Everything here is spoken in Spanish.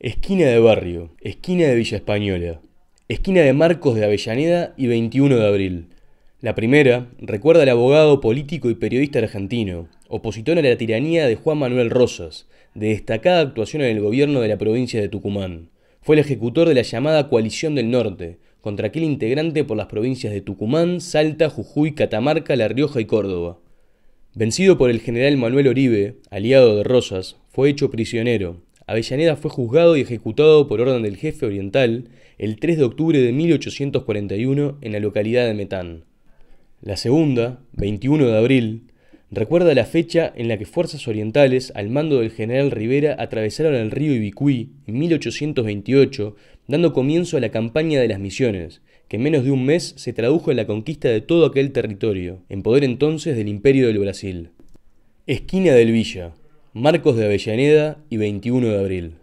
esquina de Barrio, esquina de Villa Española, esquina de Marcos de Avellaneda y 21 de abril. La primera recuerda al abogado político y periodista argentino, opositor a la tiranía de Juan Manuel Rosas, de destacada actuación en el gobierno de la provincia de Tucumán. Fue el ejecutor de la llamada Coalición del Norte, contra aquel integrante por las provincias de Tucumán, Salta, Jujuy, Catamarca, La Rioja y Córdoba. Vencido por el general Manuel Oribe, aliado de Rosas, fue hecho prisionero Avellaneda fue juzgado y ejecutado por orden del jefe oriental el 3 de octubre de 1841 en la localidad de Metán. La segunda, 21 de abril, recuerda la fecha en la que fuerzas orientales al mando del general Rivera atravesaron el río Ibicuí en 1828, dando comienzo a la campaña de las misiones, que en menos de un mes se tradujo en la conquista de todo aquel territorio, en poder entonces del Imperio del Brasil. Esquina del Villa, Marcos de Avellaneda y 21 de abril.